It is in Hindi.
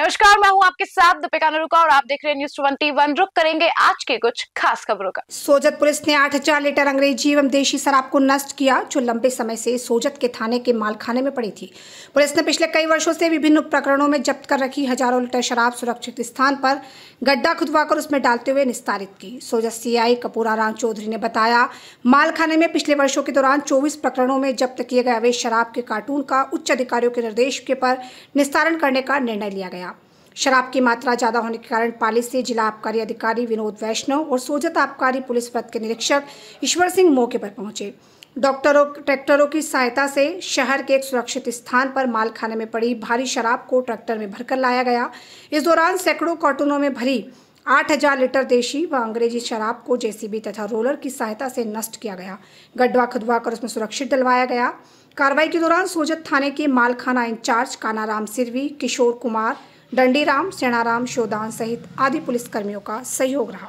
नमस्कार मैं हूं आपके साथ दीपिका नरुका और आप देख रहे हैं न्यूज ट्वेंटी वन रुक करेंगे आज के कुछ खास खबरों का सोजत पुलिस ने 8000 लीटर अंग्रेजी एवं देशी शराब को नष्ट किया जो लंबे समय से सोजत के थाने के मालखाने में पड़ी थी पुलिस ने पिछले कई वर्षों से विभिन्न प्रकरणों में जब्त कर रखी हजारों लीटर शराब सुरक्षित स्थान पर गड्ढा खुदवाकर उसमें डालते हुए निस्तारित की सोजत सी कपूरा राम चौधरी ने बताया मालखाने में पिछले वर्षों के दौरान चौबीस प्रकरणों में जब्त किए गए अवैध शराब के कार्टून का उच्च अधिकारियों के निर्देश के पर निस्तारण करने का निर्णय लिया गया शराब की मात्रा ज़्यादा होने के कारण पाली से जिला आबकारी अधिकारी विनोद वैष्णव और सोजत आबकारी पुलिस पद के निरीक्षक ईश्वर सिंह मौके पर पहुंचे डॉक्टरों ट्रैक्टरों की सहायता से शहर के एक सुरक्षित स्थान पर मालखाने में पड़ी भारी शराब को ट्रैक्टर में भरकर लाया गया इस दौरान सैकड़ों कार्टूनों में भरी 8000 लीटर देशी व अंग्रेजी शराब को जेसीबी तथा रोलर की सहायता से नष्ट किया गया गड्ढा खुदवा कर उसमें सुरक्षित डलवाया गया कार्रवाई के दौरान सोजत थाने के मालखाना इंचार्ज कानाराम सिरवी किशोर कुमार डंडीराम सेनाराम शोदान सहित आदि पुलिसकर्मियों का सहयोग रहा